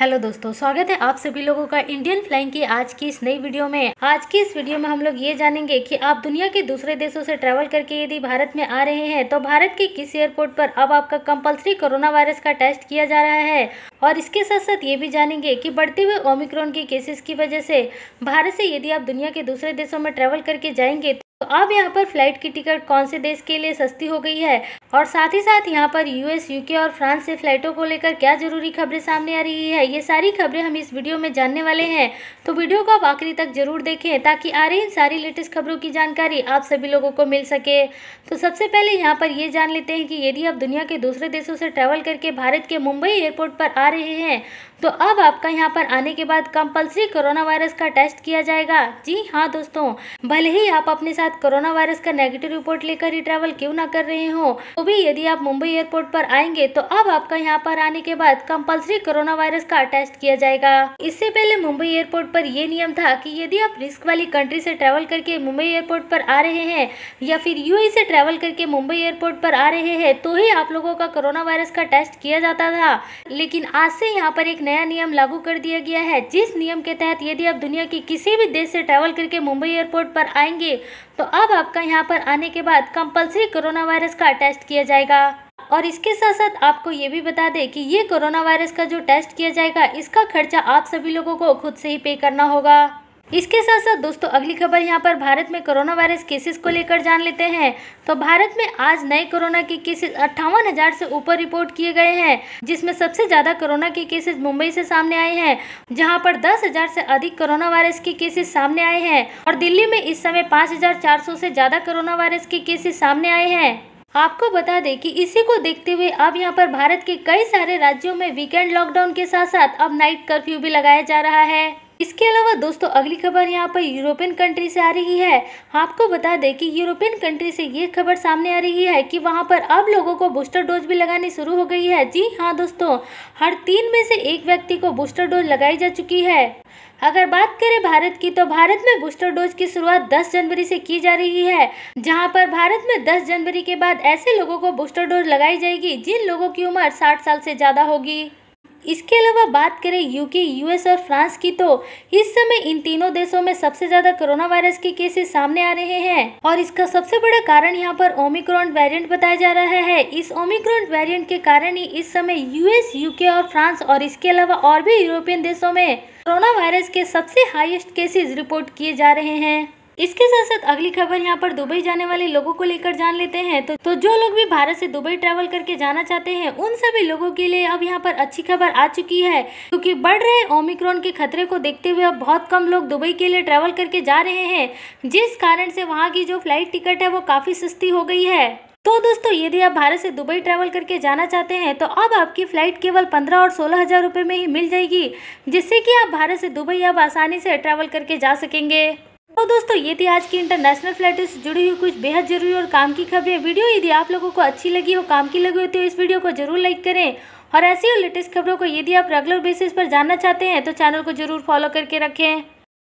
hello दोस्तों स्वागत है आप सभी लोगों का इंडियन फ्लाइंग की आज की इस नई वीडियो में आज की इस वीडियो में हम लोग ये जानेंगे कि आप दुनिया के दूसरे देशों से ट्रैवल करके यदि भारत में आ रहे हैं तो भारत के किस एयरपोर्ट पर अब आपका कंपलसरी कोरोना वायरस का टेस्ट किया जा रहा है और इसके साथ साथ ये भी जानेंगे कि बढ़ते हुए ओमिक्रॉन के केसेस की वजह से भारत से यदि आप दुनिया के दूसरे देशों में ट्रैवल करके जाएंगे तो अब यहाँ पर फ्लाइट की टिकट कौन से देश के लिए सस्ती हो गई है और साथ ही साथ यहाँ पर यूएस यूके और फ्रांस से फ्लाइटों को लेकर क्या जरूरी खबरें सामने आ रही है ये सारी खबरें हम इस वीडियो में जानने वाले हैं तो वीडियो को आप आखिरी तक जरूर देखें ताकि आ रही इन सारी लेटेस्ट खबरों की जानकारी आप सभी लोगों को मिल सके तो सबसे पहले यहाँ पर ये जान लेते हैं कि यदि आप दुनिया के दूसरे देशों से ट्रैवल करके भारत के मुंबई एयरपोर्ट पर आ रहे हैं तो अब आपका यहाँ पर आने के बाद कंपल्सरी कोरोना वायरस का टेस्ट किया जाएगा जी हाँ दोस्तों भले ही आप अपने साथ कोरोना वायरस का नेगेटिव रिपोर्ट लेकर ही ट्रैवल क्यों ना कर रहे हो तो भी यदि आप मुंबई एयरपोर्ट पर आएंगे तो अब आपका यहाँ पर आने के बाद कंपलसरी कोरोना वायरस का टेस्ट किया जाएगा इससे पहले मुंबई एयरपोर्ट पर यह नियम था कि यदि आप रिस्क वाली कंट्री से ट्रेवल करके मुंबई एयरपोर्ट पर आ रहे हैं या फिर यूएई से ट्रेवल करके मुंबई एयरपोर्ट पर आ रहे हैं तो ही आप लोगों का कोरोना वायरस का टेस्ट किया जाता था लेकिन आज से यहाँ पर एक नया नियम लागू कर दिया गया है जिस नियम के तहत यदि आप दुनिया के किसी भी देश से ट्रेवल करके मुंबई एयरपोर्ट पर आएंगे तो अब आपका यहाँ पर आने के बाद कंपलसरी कोरोना वायरस का टेस्ट टेस्ट किया जाएगा और इसके साथ साथ आपको ये भी बता दें कि ये कोरोना वायरस का जो टेस्ट किया जाएगा इसका खर्चा आप सभी लोगों को खुद से ही पे करना होगा इसके साथ साथ दोस्तों अगली खबर यहाँ पर भारत में कोरोना वायरस केसेस को लेकर जान लेते हैं तो भारत में आज नए कोरोना के केसेस अट्ठावन हजार से ऊपर रिपोर्ट किए गए हैं जिसमें सबसे ज़्यादा कोरोना के केसेस मुंबई से सामने आए हैं जहाँ पर दस हजार से अधिक कोरोना वायरस के केसेस सामने आए हैं और दिल्ली में इस समय पाँच हजार चार सौ से ज़्यादा कोरोना वायरस के केसेस सामने आए हैं आपको बता दें कि इसी को देखते हुए अब यहाँ पर भारत के कई सारे राज्यों में वीकेंड लॉकडाउन के साथ साथ अब नाइट कर्फ्यू भी लगाया जा रहा है इसके अलावा दोस्तों अगली खबर यहाँ पर यूरोपियन कंट्री से आ रही है आपको बता दें कि यूरोपियन कंट्री से ये खबर सामने आ रही है कि वहाँ पर अब लोगों को बूस्टर डोज भी लगानी शुरू हो गई है जी हाँ दोस्तों हर तीन में से एक व्यक्ति को बूस्टर डोज लगाई जा चुकी है अगर बात करें भारत की तो भारत में बूस्टर डोज की शुरुआत 10 जनवरी से की जा रही है जहां पर भारत में 10 जनवरी के बाद ऐसे लोगों को बूस्टर डोज लगाई जाएगी जिन लोगों की उम्र 60 साल से ज़्यादा होगी इसके अलावा बात करें यूके यूएस और फ्रांस की तो इस समय इन तीनों देशों में सबसे ज्यादा कोरोना वायरस के केसेस सामने आ रहे हैं और इसका सबसे बड़ा कारण यहाँ पर ओमिक्रॉन वेरिएंट बताया जा रहा है इस ओमिक्रॉन वेरिएंट के कारण ही इस समय यूएस यूके और फ्रांस और इसके अलावा और भी यूरोपियन देशों में कोरोना वायरस के सबसे हाईएस्ट केसेस रिपोर्ट किए जा रहे हैं इसके साथ साथ अगली खबर यहाँ पर दुबई जाने वाले लोगों को लेकर जान लेते हैं तो तो जो लोग भी भारत से दुबई ट्रैवल करके जाना चाहते हैं उन सभी लोगों के लिए अब यहाँ पर अच्छी खबर आ चुकी है क्योंकि बढ़ रहे ओमिक्रॉन के खतरे को देखते हुए अब बहुत कम लोग दुबई के लिए ट्रैवल करके जा रहे हैं जिस कारण से वहाँ की जो फ्लाइट टिकट है वो काफ़ी सस्ती हो गई है तो दोस्तों यदि आप भारत से दुबई ट्रैवल करके जाना चाहते हैं तो अब आपकी फ़्लाइट केवल पंद्रह और सोलह हज़ार रुपये में ही मिल जाएगी जिससे कि आप भारत से दुबई अब आसानी से ट्रैवल करके जा सकेंगे तो दोस्तों ये थी आज की इंटरनेशनल फ्लाइटों से जुड़ी हुई कुछ बेहद जरूरी और काम की खबरें वीडियो यदि आप लोगों को अच्छी लगी हो काम की लगी हो तो इस वीडियो को जरूर लाइक करें और ऐसी और लेटेस्ट खबरों को यदि आप रेगुलर बेसिस पर जानना चाहते हैं तो चैनल को जरूर फॉलो करके रखें